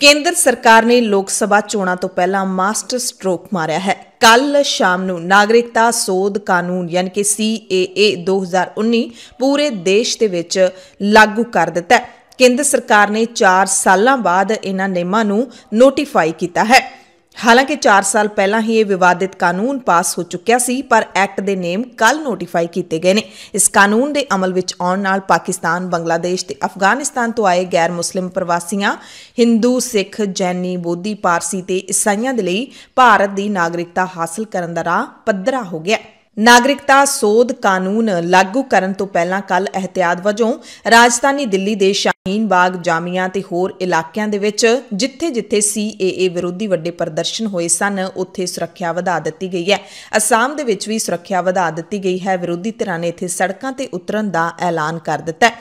ਕੇਂਦਰ ਸਰਕਾਰ ਨੇ ਲੋਕ ਸਭਾ ਚੋਣਾਂ ਤੋਂ ਪਹਿਲਾਂ ਮਾਸਟਰ ਸਟ੍ਰੋਕ ਮਾਰਿਆ ਹੈ ਕੱਲ ਸ਼ਾਮ ਨੂੰ ਨਾਗਰਿਕਤਾ ਸੋਧ ਕਾਨੂੰਨ ਯਾਨੀ ਕਿ CAA 2019 ਪੂਰੇ ਦੇਸ਼ ਦੇ ਵਿੱਚ ਲਾਗੂ ਕਰ ਦਿੱਤਾ ਹੈ ਕੇਂਦਰ ਸਰਕਾਰ ਨੇ 4 ਸਾਲਾਂ ਬਾਅਦ ਇਹਨਾਂ ਨਿਯਮਾਂ ਨੂੰ ਨੋਟੀਫਾਈ ਕੀਤਾ ਹੈ ਹਾਲਾਂਕਿ 4 ਸਾਲ ਪਹਿਲਾਂ ਹੀ ਇਹ ਵਿਵਾਦਿਤ ਕਾਨੂੰਨ ਪਾਸ ਹੋ ਚੁੱਕਿਆ ਸੀ ਪਰ ਐਕਟ ਦੇ ਨੇਮ ਕੱਲ ਨੋਟੀਫਾਈ ਕੀਤੇ ਗਏ ਨੇ ਇਸ ਕਾਨੂੰਨ ਦੇ ਅਮਲ ਵਿੱਚ ਆਉਣ ਨਾਲ ਪਾਕਿਸਤਾਨ ਬੰਗਲਾਦੇਸ਼ ਤੇ ਅਫਗਾਨਿਸਤਾਨ ਤੋਂ ਆਏ ਗੈਰ ਮੁਸਲਿਮ ਪ੍ਰਵਾਸੀਆਂ ਹਿੰਦੂ ਸਿੱਖ ਜੈਨੀ ਬੋਧੀ ਪਾਰਸੀ ਤੇ ਇਸਾਈਆਂ ਦੇ ਲਈ ਭਾਰਤ ਦੀ ਨਾਗਰਿਕਤਾ ਹਾਸਲ ਕਰਨ ਦਾ ਰਾਹ ਪੱਧਰਾ ਹੋ ਗਿਆ ਨਾਗਰਿਕਤਾ ਸੋਧ ਕਾਨੂੰਨ ਲਾਗੂ ਕਰਨ ਤੋਂ ਪਹਿਲਾਂ ਕੱਲ ਇhtiyat ਵਜੋਂ ਰਾਜਧਾਨੀ ਦਿੱਲੀ ਦੇ ਸ਼ਾਹੀਨ ਬਾਗ ਜਾਮੀਆਂ ਤੇ ਹੋਰ ਇਲਾਕਿਆਂ ਦੇ ਵਿੱਚ ਜਿੱਥੇ-ਜਿੱਥੇ ਸੀਏਏ ਵਿਰੋਧੀ ਵੱਡੇ ਪ੍ਰਦਰਸ਼ਨ ਹੋਏ ਸਨ ਉੱਥੇ ਸੁਰੱਖਿਆ ਵਧਾ ਦਿੱਤੀ ਗਈ ਹੈ ਅਸਾਮ ਦੇ ਵਿੱਚ ਵੀ ਸੁਰੱਖਿਆ ਵਧਾ ਦਿੱਤੀ ਗਈ ਹੈ ਵਿਰੋਧੀ ਧਿਰਾਂ ਨੇ ਇੱਥੇ ਸੜਕਾਂ ਤੇ ਉਤਰਨ ਦਾ ਐਲਾਨ ਕਰ ਦਿੱਤਾ ਹੈ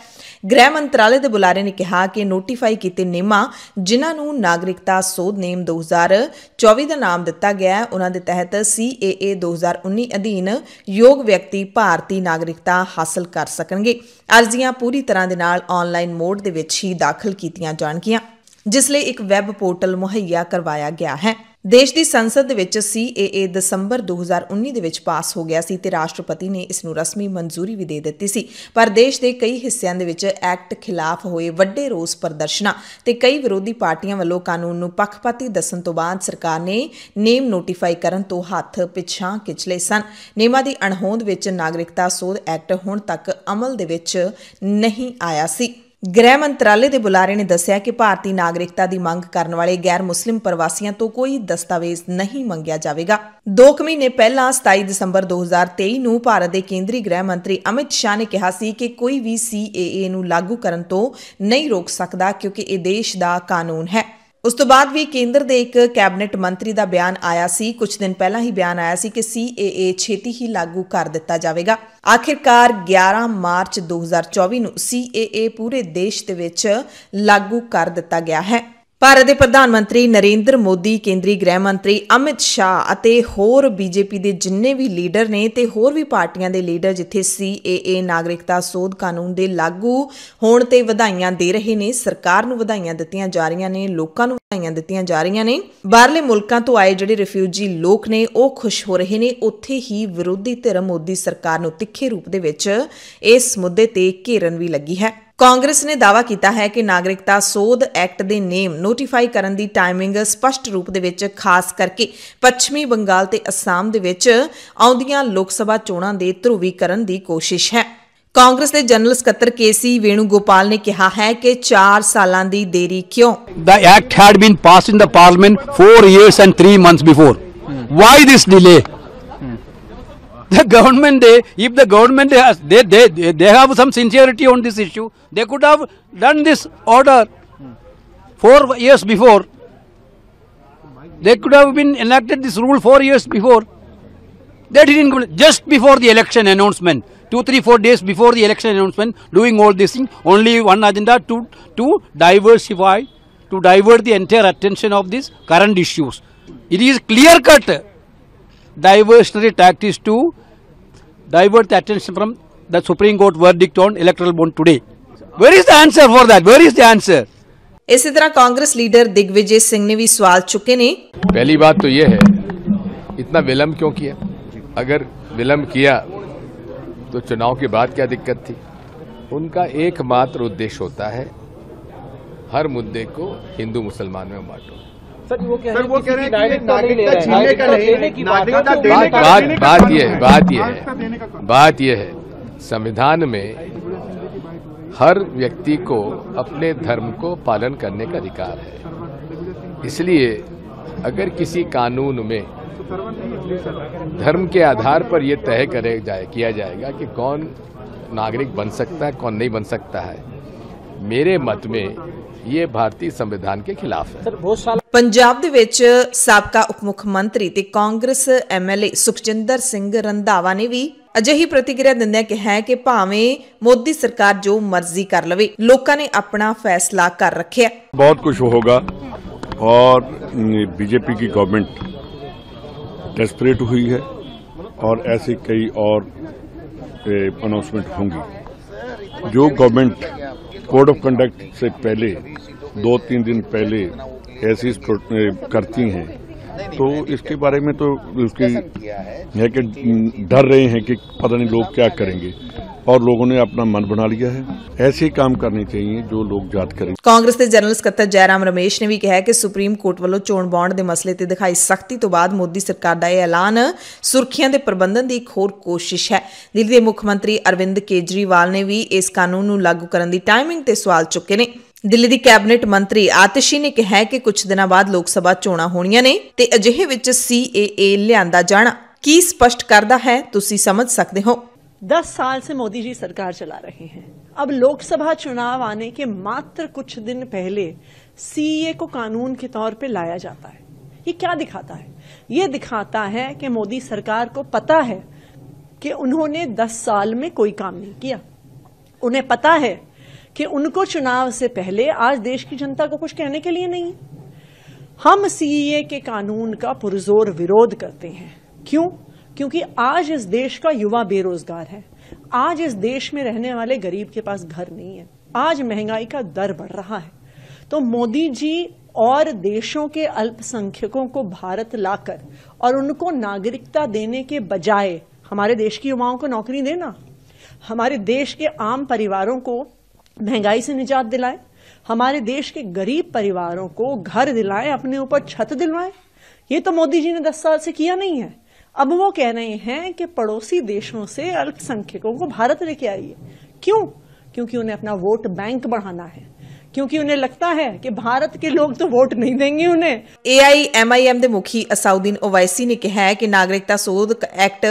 ਗ੍ਰਹਿ ਮੰਤਰਾਲੇ ਦੇ ਬੁਲਾਰੇ ਨੇ ਕਿਹਾ ਕਿ ਨੋਟੀਫਾਈ ਕੀਤੇ ਨਿਯਮਾਂ ਜਿਨ੍ਹਾਂ ਨੂੰ ਨਾਗਰਿਕਤਾ ਸੋਧ ਨਿਯਮ 2024 ਦਾ ਨਾਮ ਦਿੱਤਾ ਗਿਆ ਹੈ ਉਹਨਾਂ ਦੇ ਤਹਿਤ ਸੀਏਏ 2019 ਅਧੀਨ ਯੋਗ ਵਿਅਕਤੀ ਭਾਰਤੀ ਨਾਗਰਿਕਤਾ ਹਾਸਲ ਕਰ ਸਕਣਗੇ ਅਰਜ਼ੀਆਂ ਪੂਰੀ ਤਰ੍ਹਾਂ ਦੇ ਨਾਲ ਆਨਲਾਈਨ ਮੋਡ ਦੇ ਵਿੱਚ ਹੀ ਦਾਖਲ ਕੀਤੀਆਂ ਜਾਣਗੀਆਂ ਜਿਸ ਲਈ ਇੱਕ ਵੈਬ ਪੋਰਟਲ ਮੁਹੱਈਆ ਕਰਵਾਇਆ ਗਿਆ ਹੈ ਦੇਸ਼ ਦੀ ਸੰਸਦ ਦੇ ਵਿੱਚ ਸੀਏਏ ਦਸੰਬਰ 2019 ਦੇ ਵਿੱਚ ਪਾਸ ਹੋ ਗਿਆ ਸੀ ਤੇ ਰਾਸ਼ਟਰਪਤੀ ਨੇ ਇਸ ਨੂੰ ਰਸਮੀ ਮਨਜ਼ੂਰੀ ਵੀ ਦੇ ਦਿੱਤੀ ਸੀ ਪਰ ਦੇਸ਼ ਦੇ ਕਈ ਹਿੱਸਿਆਂ ਦੇ ਵਿੱਚ ਐਕਟ ਖਿਲਾਫ ਹੋਏ ਵੱਡੇ ਰੋਸ ਪ੍ਰਦਰਸ਼ਨਾਂ ਤੇ ਕਈ ਵਿਰੋਧੀ ਪਾਰਟੀਆਂ ਵੱਲੋਂ ਕਾਨੂੰਨ ਨੂੰ ਪੱਖਪਾਤੀ ਦੱਸਣ ਤੋਂ ਬਾਅਦ ਸਰਕਾਰ ਨੇ ਨੇਮ ਨੋਟੀਫਾਈ ਕਰਨ ਤੋਂ ਹੱਥ ਪਿਛਾਂ ਖਿਚਲੇ ਸਨ ਨੇਮਾਂ ਦੀ ਅਣਹੋਂਦ ਵਿੱਚ ਨਾਗਰਿਕਤਾ ਸੋਧ ਐਕਟ ਹੁਣ ਤੱਕ ਅਮਲ ਦੇ ਵਿੱਚ ਨਹੀਂ ਆਇਆ ਸੀ ਗ੍ਰਹਿ ਮੰਤਰਾਲੇ ਦੇ ਬੁਲਾਰੇ ਨੇ ਦੱਸਿਆ ਕਿ ਭਾਰਤੀ ਨਾਗਰਿਕਤਾ ਦੀ ਮੰਗ ਕਰਨ ਵਾਲੇ ਗੈਰ ਮੁਸਲਿਮ ਪ੍ਰਵਾਸੀਆਂ ਤੋਂ ਕੋਈ ਦਸਤਾਵੇਜ਼ ਨਹੀਂ ਮੰਗਿਆ ਜਾਵੇਗਾ 2 ਮਹੀਨੇ ਪਹਿਲਾਂ 27 ਦਸੰਬਰ 2023 ਨੂੰ ਭਾਰਤ ਦੇ ਕੇਂਦਰੀ ਗ੍ਰਹਿ ਮੰਤਰੀ ਅਮਿਤ ਸ਼ਾਹ ਨੇ ਕਿਹਾ ਸੀ ਕਿ ਕੋਈ ਵੀ CAA ਨੂੰ ਲਾਗੂ ਕਰਨ ਤੋਂ ਨਹੀਂ ਰੋਕ ਸਕਦਾ ਕਿਉਂਕਿ ਇਹ ਦੇਸ਼ ਦਾ ਕਾਨੂੰਨ ਹੈ ਉਸ ਤੋਂ ਬਾਅਦ ਵੀ ਕੇਂਦਰ ਦੇ ਇੱਕ ਕੈਬਨਿਟ ਮੰਤਰੀ ਦਾ ਬਿਆਨ ਆਇਆ ਸੀ ਕੁਝ ਦਿਨ ਪਹਿਲਾਂ ਹੀ ਬਿਆਨ ਆਇਆ ਸੀ ਕਿ CAA ਛੇਤੀ ਹੀ ਲਾਗੂ ਕਰ ਦਿੱਤਾ ਜਾਵੇਗਾ ਆਖਿਰਕਾਰ 11 ਮਾਰਚ 2024 ਨੂੰ CAA ਪੂਰੇ ਦੇਸ਼ ਦੇ ਵਿੱਚ ਲਾਗੂ ਕਰ ਦਿੱਤਾ ਗਿਆ ਹੈ ਭਾਰਤ ਦੇ ਪ੍ਰਧਾਨ ਮੰਤਰੀ ਨਰਿੰਦਰ ਮੋਦੀ ਕੇਂਦਰੀ ਗ੍ਰਹਿ ਮੰਤਰੀ ਅਮਿਤ ਸ਼ਾਹ ਅਤੇ ਹੋਰ ਬੀਜੇਪੀ ਦੇ ਜਿੰਨੇ ਵੀ ਲੀਡਰ ਨੇ ਤੇ ਹੋਰ ਵੀ ਪਾਰਟੀਆਂ ਦੇ ਲੀਡਰ ਜਿੱਥੇ ਸੀਏਏ ਨਾਗਰਿਕਤਾ ਸੋਧ ਕਾਨੂੰਨ ਦੇ ਲਾਗੂ ਹੋਣ ਤੇ ਵਧਾਈਆਂ ਦੇ ਰਹੇ ਨੇ ਸਰਕਾਰ ਨੂੰ ਵਧਾਈਆਂ ਦਿੱਤੀਆਂ ਜਾ ਰਹੀਆਂ ਨੇ ਲੋਕਾਂ ਨੂੰ ਵਧਾਈਆਂ ਦਿੱਤੀਆਂ ਜਾ ਰਹੀਆਂ ਨੇ ਬਾਹਰਲੇ ਮੁਲਕਾਂ ਤੋਂ ਆਏ ਜਿਹੜੇ ਰਿਫਿਊਜੀ ਲੋਕ ਨੇ ਉਹ ਖੁਸ਼ ਹੋ ਰਹੇ ਨੇ ਉੱਥੇ ਹੀ ਵਿਰੋਧੀ ਧਿਰ ਮੋਦੀ ਸਰਕਾਰ ਨੂੰ ਤਿੱਖੇ ਰੂਪ ਦੇ ਵਿੱਚ ਇਸ ਮੁੱਦੇ ਤੇ ਘੇਰਨ ਵੀ ਲੱਗੀ ਹੈ ਕਾਂਗਰਸ ਨੇ ਦਾਵਾ ਕੀਤਾ ਹੈ ਕਿ ਨਾਗਰਿਕਤਾ ਸੋਧ ਐਕਟ ਦੇ ਨੇਮ ਨੋਟੀਫਾਈ ਕਰਨ ਦੀ ਟਾਈਮਿੰਗ ਸਪਸ਼ਟ ਰੂਪ ਦੇ ਵਿੱਚ ਖਾਸ ਕਰਕੇ ਪੱਛਮੀ ਬੰਗਾਲ ਤੇ ਅਸਾਮ ਦੇ ਵਿੱਚ ਆਉਂਦੀਆਂ ਲੋਕ ਸਭਾ ਚੋਣਾਂ ਦੇ ਧਰੂਵੀਕਰਨ ਦੀ ਕੋਸ਼ਿਸ਼ ਹੈ ਕਾਂਗਰਸ ਦੇ ਜਨਰਲ ਸਕੱਤਰ ਕੇਸੀ ਗੋਪਾਲ ਨੇ ਕਿਹਾ ਹੈ ਕਿ 4 ਸਾਲਾਂ ਦੀ ਦੇਰੀ ਕਿਉਂ the act had been passed in the parliament 4 years and 3 months before why this delay The government, they, if the government has, they, they, they have some sincerity on this issue, they could have done this order four years before. They could have been enacted this rule four years before. They didn't, just before the election announcement, two, three, four days before the election announcement, doing all this thing, only one agenda to, to diversify, to divert the entire attention of these current issues. It is clear cut diversionary tactics to divert the attention from the Supreme Court verdict on electoral bond today. Where is the answer for that? Where is the answer? इसी तरह Congress leader Digvijay Singh ने भी सवाल चुके ने पहली बात तो यह है इतना विलंब क्यों किया अगर विलंब किया तो चुनाव के बाद क्या दिक्कत थी उनका एकमात्र उद्देश्य होता है हर मुद्दे को हिंदू मुसलमान में बांटो सर वो कह रहे हैं बात बात ये है बात ये है बात ये है संविधान में हर व्यक्ति को अपने धर्म को पालन करने का अधिकार है इसलिए अगर किसी कानून में धर्म के आधार पर यह तय करे जाए किया जाएगा कि कौन नागरिक बन सकता है कौन नहीं बन सकता है मेरे मत में ये भारतीय संविधान के खिलाफ है सर बहुत ਪੰਜਾਬ ਦੇ ਵਿੱਚ ਸਾਬਕਾ ਉਪ ਮੁੱਖ ਮੰਤਰੀ ਤੇ ਕਾਂਗਰਸ ਐਮਐਲਏ ਸੁਖਜਿੰਦਰ ਸਿੰਘ ਰੰਧਾਵਾ ਨੇ ਵੀ ਅਜਿਹੀ ਪ੍ਰਤੀਕਿਰਿਆ ਦਿੰਦਿਆਂ ਕਿਹਾ ਕਿ ਭਾਵੇਂ ਮੋਦੀ ਸਰਕਾਰ ਜੋ ਮਰਜ਼ੀ ਕਰ ਲਵੇ ਲੋਕਾਂ ਨੇ ਆਪਣਾ ਫੈਸਲਾ ਕਰ ਰੱਖਿਆ ਬਹੁਤ ਕੁਝ ਹੋਗਾ और बीजेपी की गवर्नमेंट डेस्परेट हुई है और ऐसे कई और अनाउंसमेंट होंगी जो गवर्नमेंट कोड ऑफ कंडक्ट से पहले दो तीन दिन पहले ऐसी करती हैं तो इसके बारे में तो उसकी है कि डर रहे हैं कि पता नहीं लोग क्या करेंगे ਔਰ ਲੋਕੋ ਨੇ ਆਪਣਾ ਮਨ ਬਣਾ ਲਿਆ ਹੈ ਐਸੇ ਕੰਮ ਕਰਨੇ ਚਾਹੀਏ ਜੋ ਲੋਕ याद ਕਰੇ ਕਾਂਗਰਸ ਦੇ ਜਨਰਲ ਸਕੱਤਰ ਜੈਰਾਮ ਰਮੇਸ਼ ਨੇ ਵੀ ਕਿਹਾ ਕਿ ਸੁਪਰੀਮ ਕੋਰਟ ਵੱਲੋਂ ਚੋਣ ਬਾਂਡ ਦੇ ਮਸਲੇ ਤੇ ਦਿਖਾਈ ਸਖਤੀ ਤੋਂ ਬਾਅਦ ਮੋਦੀ ਸਰਕਾਰ ਦਾ ਇਹ ਐਲਾਨ ਸੁਰੱਖਿਆ ਦੇ ਪ੍ਰਬੰਧਨ ਦੀ ਇੱਕ ਹੋਰ ਕੋਸ਼ਿਸ਼ ਹੈ ਦਿੱਲੀ ਦੇ ਮੁੱਖ ਮੰਤਰੀ ਅਰਵਿੰਦ ਕੇਜਰੀਵਾਲ ਨੇ ਵੀ ਇਸ ਕਾਨੂੰਨ ਨੂੰ ਲਾਗੂ ਕਰਨ ਦੀ ਟਾਈਮਿੰਗ ਤੇ ਸਵਾਲ ਚੁੱਕੇ ਨੇ ਦਿੱਲੀ ਦੀ ਕੈਬਨਿਟ ਮੰਤਰੀ ਆਤਿਸ਼ੀ ਨੇ ਕਿਹਾ ਕਿ ਕੁਝ ਦਿਨਾਂ ਬਾਅਦ ਲੋਕ ਸਭਾ ਚੋਣਾਂ ਹੋਣੀਆਂ ਨੇ ਤੇ ਅਜਿਹੇ ਵਿੱਚ ਸੀਏਏ ਲਿਆਂਦਾ ਜਾਣਾ ਕੀ ਸਪਸ਼ਟ ਕਰਦਾ ਹੈ ਤੁਸੀਂ ਸਮਝ ਸਕਦੇ ਹੋ दस साल से मोदी जी सरकार चला रहे हैं अब लोकसभा चुनाव आने के मात्र कुछ दिन पहले सीए e को कानून के तौर पे लाया जाता है ये क्या दिखाता है ये दिखाता है कि मोदी सरकार को पता है कि उन्होंने दस साल में कोई काम नहीं किया उन्हें पता है कि उनको चुनाव से पहले आज देश की जनता को कुछ कहने के लिए नहीं हम सीए e के कानून का पुरजोर विरोध करते हैं क्यों क्योंकि आज इस देश का युवा बेरोजगार है आज इस देश में रहने वाले गरीब के पास घर नहीं है आज महंगाई का दर बढ़ रहा है तो मोदी जी और देशों के अल्पसंख्यकों को भारत लाकर और उनको नागरिकता देने के बजाय हमारे देश की युवाओं को नौकरी देना हमारे देश के आम परिवारों को महंगाई से निजात दिलाए हमारे देश के गरीब परिवारों को घर दिलाए अपने ऊपर छत दिलवाए ये तो मोदी जी ने दस साल से किया नहीं है अब वो कह रहे हैं कि पड़ोसी देशों से अल्पसंख्यकों को भारत लेके आइए क्यों क्योंकि उन्हें अपना वोट बैंक बढ़ाना है ਕਿਉਂਕਿ ਉਹਨੇ ਲੱਗਦਾ ਹੈ ਕਿ ਭਾਰਤ ਕੇ ਲੋਕ ਤਾਂ ਵੋਟ ਨਹੀਂ ਦੇਣਗੇ ਉਹਨੇ AIMIM ਦੇ ਮੁਖੀ ਅਸਾਉਦੀਨ ਓਵੈਸੀ ਨੇ ਕਿਹਾ ਹੈ ਕਿ ਨਾਗਰਿਕਤਾ ਸੋਧ ਐਕਟ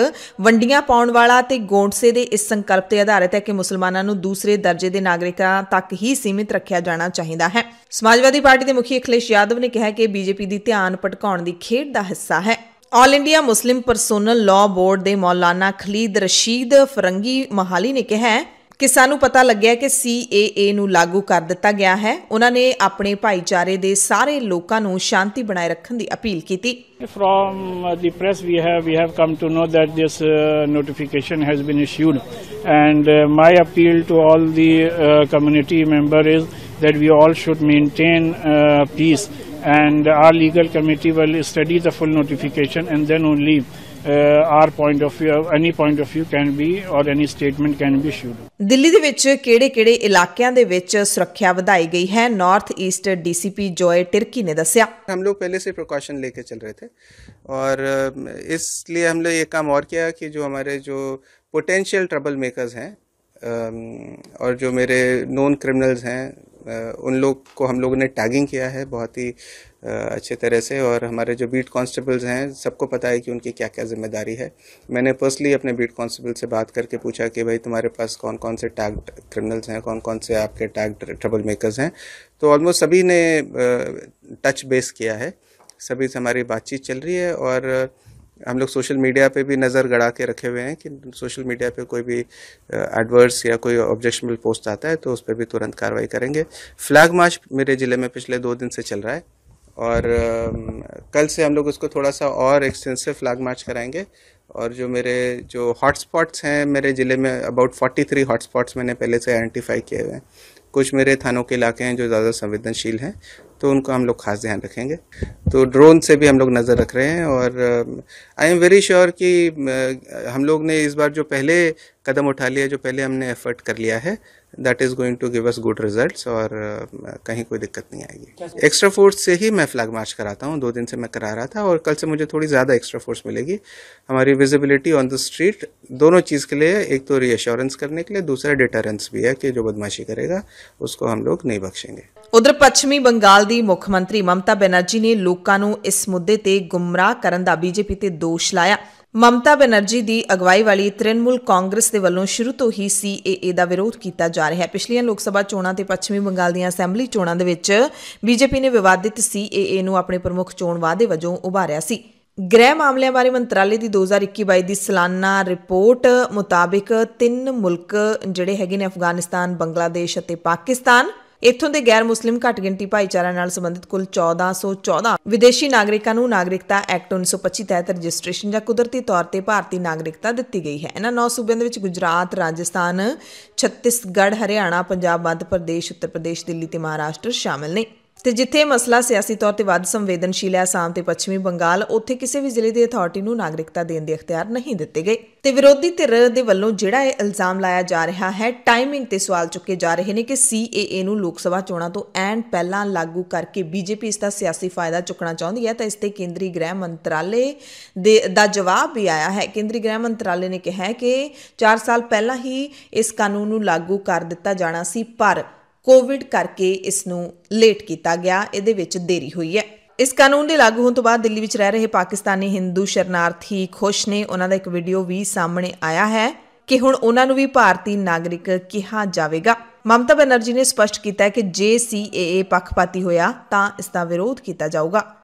ਵੰਡੀਆਂ ਪਾਉਣ ਵਾਲਾ ਤੇ ਗੋਂਡਸੇ ਦੇ ਇਸ ਸੰਕਲਪ ਤੇ ਆਧਾਰਿਤ ਹੈ ਕਿ ਮੁਸਲਮਾਨਾਂ ਨੂੰ ਦੂਸਰੇ ਦਰਜੇ ਦੇ ਨਾਗਰਿਕਾਂ ਤੱਕ ਹੀ ਸੀਮਿਤ ਰੱਖਿਆ ਜਾਣਾ ਚਾਹੀਦਾ ਹੈ ਸਮਾਜਵਾਦੀ ਪਾਰਟੀ ਦੇ ਮੁਖੀ ਅਖਿਲੇਸ਼ ਯਾਦਵ ਨੇ ਕਿਹਾ ਕਿ ਬੀਜੇਪੀ ਦੀ ਧਿਆਨ ਭਟਕਾਉਣ ਦੀ ਖੇਡ ਦਾ ਹਿੱਸਾ ਹੈ All India Muslim Personal Law Board ਦੇ ਮੌਲਾਨਾ ਖਲੀਦ ਰਸ਼ੀਦ ਫਰੰਗੀ ਮਹਾਲੀ ਨੇ ਕਿਹਾ ਕਿ ਸਾਨੂੰ ਪਤਾ ਲੱਗਿਆ ਕਿ ਸੀਏਏ ਨੂੰ ਲਾਗੂ ਕਰ ਦਿੱਤਾ ਗਿਆ ਹੈ ਉਹਨਾਂ ਨੇ ਆਪਣੇ ਭਾਈਚਾਰੇ ਦੇ ਸਾਰੇ ਲੋਕਾਂ ਨੂੰ ਸ਼ਾਂਤੀ ਬਣਾਏ ਰੱਖਣ ਦੀ ਅਪੀਲ ਕੀਤੀ from the press we have we have come to know that this uh, notification has been issued and uh, my appeal to all the uh, community member is that we all should maintain uh, peace and our legal committee will study the full notification and then only are point of view any point of view can be or any statement can be issued Delhi ਦੇ ਵਿੱਚ ਕਿਹੜੇ-ਕਿਹੜੇ ਇਲਾਕਿਆਂ ਦੇ ਵਿੱਚ ਸੁਰੱਖਿਆ ਵਧਾਈ ਗਈ ਹੈ North East DCP Joy Tirkey ने ਦੱਸਿਆ हम लोग पहले से प्रिकॉशन लेके चल रहे थे और इसलिए हमने ये काम और किया कि जो हमारे जो पोटेंशियल ट्रबल मेकर्स हैं और जो मेरे नॉन क्रिमिनल्स हैं उन लोग को हम लोगों ने टैगिंग किया है बहुत ही अच्छे तरह से और हमारे जो बीट कांस्टेबल्स हैं सबको पता है कि उनकी क्या क्या जिम्मेदारी है मैंने पर्सनली अपने बीट कांस्टेबल से बात करके पूछा कि भाई तुम्हारे पास कौन कौन से टैग क्रिमिनल्स हैं कौन कौन से आपके टैग ट्रबल मेकर्स हैं तो ऑलमोस्ट सभी ने टच बेस किया है सभी से हमारी बातचीत चल रही है और हम लोग सोशल मीडिया पे भी नज़र गड़ा के रखे हुए हैं कि सोशल मीडिया पे कोई भी एडवर्स या कोई ऑब्जेक्शनल पोस्ट आता है तो उस पर भी तुरंत कार्रवाई करेंगे फ्लैग मार्च मेरे ज़िले में पिछले दो दिन से चल रहा है और कल से हम लोग उसको थोड़ा सा और एक्सटेंसिव फ्लैग मार्च कराएंगे और जो मेरे जो हॉटस्पॉट्स हैं मेरे ज़िले में अबाउट 43 हॉटस्पॉट्स मैंने पहले से आइडेंटिफाई किए हुए हैं कुछ मेरे थानों के इलाके हैं जो ज़्यादा संवेदनशील हैं तो उनका हम लोग खास ध्यान रखेंगे तो ड्रोन से भी हम लोग नज़र रख रहे हैं और आई एम वेरी श्योर कि हम लोग ने इस बार जो पहले कदम उठा लिया जो पहले हमने एफर्ट कर लिया है that is going to give us good result और uh, कहीं कोई दिक्कत नहीं आएगी एक्स्ट्रा फोर्स से ही मैं फ्लैग मार्च कराता हूँ दो दिन से मैं करा रहा था और कल से मुझे थोड़ी ज़्यादा एक्स्ट्रा फोर्स मिलेगी हमारी विजिबिलिटी ऑन द स्ट्रीट दोनों चीज़ के लिए एक तो रीअश्योरेंस करने के लिए दूसरा डिटरेंस भी है कि जो बदमाशी करेगा उसको हम लोग नहीं बख्शेंगे उधर ਪੱਛਮੀ बंगाल की मुख्यमंत्री ममता बैनर्जी ने लोगों इस मुद्दे ਇਸ गुमराह करने का बीजेपी से दोष लाया ਮਮਤਾ ਬਨਰਜੀ ਦੀ ਅਗਵਾਈ ਵਾਲੀ ਤ੍ਰਿਣਮੂਲ ਕਾਂਗਰਸ ਦੇ ਵੱਲੋਂ ਸ਼ੁਰੂ ਤੋਂ ਹੀ ਸੀਏਏ ਦਾ ਵਿਰੋਧ ਕੀਤਾ ਜਾ ਰਿਹਾ ਹੈ ਪਿਛਲੀਆਂ ਲੋਕ ਸਭਾ ਚੋਣਾਂ ਤੇ ਪੱਛਮੀ ਬੰਗਾਲ ਦੀਆਂ ਅਸੈਂਬਲੀ ਚੋਣਾਂ ਦੇ ਵਿੱਚ ਬੀਜੇਪੀ ਨੇ ਵਿਵਾਦਿਤ ਸੀਏਏ ਨੂੰ ਆਪਣੇ ਪ੍ਰਮੁੱਖ ਚੋਣ ਵਾਅਦੇ ਵਜੋਂ ਉਭਾਰਿਆ ਸੀ ਗ੍ਰਹਿ ਮਾਮਲਿਆਂ ਬਾਰੇ ਮੰਤਰਾਲੇ ਦੀ 2021-22 ਦੀ ਸਾਲਾਨਾ ਰਿਪੋਰਟ ਮੁਤਾਬਿਕ ਤਿੰਨ ਮੁਲਕ ਜਿਹੜੇ ਹੈਗੇ ਨੇ ਅਫਗਾਨਿਸਤਾਨ ਬੰਗਲਾਦੇਸ਼ ਅਤੇ ਪਾਕਿਸਤਾਨ ਇੱਥੋਂ ਦੇ ਗੈਰ ਮੁਸਲਿਮ ਘੱਟ ਗਿਣਤੀ ਭਾਈਚਾਰਾ ਨਾਲ ਸੰਬੰਧਿਤ ਕੁੱਲ 1414 ਵਿਦੇਸ਼ੀ ਨਾਗਰਿਕਾਂ ਨੂੰ ਨਾਗਰਿਕਤਾ ਐਕਟ 1925 ਤਹਿਤ ਰਜਿਸਟ੍ਰੇਸ਼ਨ ਜਾਂ ਕੁਦਰਤੀ ਤੌਰ ਤੇ ਭਾਰਤੀ ਨਾਗਰਿਕਤਾ ਦਿੱਤੀ ਗਈ ਹੈ ਇਹਨਾਂ ਨੌ ਸੂਬਿਆਂ ਦੇ ਵਿੱਚ ਗੁਜਰਾਤ ਰਾਜਸਥਾਨ ਛੱਤੀਸਗੜ੍ਹ ਹਰਿਆਣਾ ਪੰਜਾਬ ਮੱਧ ਪ੍ਰਦੇਸ਼ ਉੱਤਰ ਪ੍ਰਦੇਸ਼ ਦਿੱਲੀ ਤੇ ਮਹਾਰਾਸ਼ਟਰ ਸ਼ਾਮਲ ਨੇ ਤੇ ਜਿੱਥੇ ਮਸਲਾ ਸਿਆਸੀ ਤੌਰ ਤੇ ਵੱਧ ਸੰਵੇਦਨਸ਼ੀਲ ਹੈ ਆਸਾਮ ਤੇ ਪੱਛਮੀ ਬੰਗਾਲ ਉੱਥੇ ਕਿਸੇ ਵੀ ਜ਼ਿਲ੍ਹੇ ਦੀ ਅਥਾਰਟੀ ਨੂੰ ਨਾਗਰਿਕਤਾ ਦੇਣ ਦੇ ਅਖਤਿਆਰ ਨਹੀਂ ਦਿੱਤੇ ਗਏ ਤੇ ਵਿਰੋਧੀ ਧਿਰ ਦੇ ਵੱਲੋਂ ਜਿਹੜਾ ਇਹ ਇਲਜ਼ਾਮ ਲਾਇਆ ਜਾ ਰਿਹਾ ਹੈ ਟਾਈਮਿੰਗ ਤੇ ਸਵਾਲ ਚੁੱਕੇ ਜਾ ਰਹੇ ਨੇ ਕਿ ਸੀਏਏ ਨੂੰ ਲੋਕ ਸਭਾ ਚੋਣਾਂ ਤੋਂ ਐਨ ਪਹਿਲਾਂ ਲਾਗੂ ਕਰਕੇ ਬੀਜੇਪੀ ਇਸ ਦਾ ਸਿਆਸੀ ਫਾਇਦਾ ਚੁੱਕਣਾ ਚਾਹੁੰਦੀ ਹੈ ਤਾਂ ਇਸ ਤੇ ਕੇਂਦਰੀ ਗ੍ਰਹਿ ਮੰਤਰਾਲੇ ਦੇ ਦਾ ਜਵਾਬ ਵੀ ਆਇਆ ਹੈ ਕੇਂਦਰੀ ਗ੍ਰਹਿ ਮੰਤਰਾਲੇ ਨੇ ਕਿਹਾ ਹੈ ਕਿ 4 ਸਾਲ ਪਹਿਲਾਂ ਹੀ ਇਸ ਕਾਨੂੰਨ ਨੂੰ ਲਾਗੂ ਕਰ ਦਿੱਤਾ ਜਾਣਾ ਸੀ ਪਰ ਕੋਵਿਡ ਕਰਕੇ ਇਸ ਨੂੰ ਲੇਟ ਕੀਤਾ ਗਿਆ ਇਹਦੇ ਵਿੱਚ ਦੇਰੀ ਹੋਈ ਹੈ ਇਸ ਕਾਨੂੰਨ ਦੇ ਲਾਗੂ ਹੋਣ ਤੋਂ ਬਾਅਦ ਦਿੱਲੀ ਵਿੱਚ ਰਹਿ ਰਹੇ ਪਾਕਿਸਤਾਨੀ ਹਿੰਦੂ ਸ਼ਰਨਾਰਥੀ ਖੁਸ਼ ਨੇ ਉਹਨਾਂ ਦਾ ਇੱਕ ਵੀਡੀਓ ਵੀ ਸਾਹਮਣੇ ਆਇਆ ਹੈ ਕਿ ਹੁਣ ਉਹਨਾਂ ਨੂੰ ਵੀ ਭਾਰਤੀ ਨਾਗਰਿਕ ਕਿਹਾ ਜਾਵੇਗਾ ਮਮਤਾ ਬਨਰਜੀ ਨੇ ਸਪਸ਼ਟ ਕੀਤਾ ਹੈ ਕਿ ਜੇ ਸੀਏਏ ਪੱਖਪਾਤੀ ਹੋਇਆ ਤਾਂ ਇਸ ਦਾ ਵਿਰੋਧ ਕੀਤਾ ਜਾਊਗਾ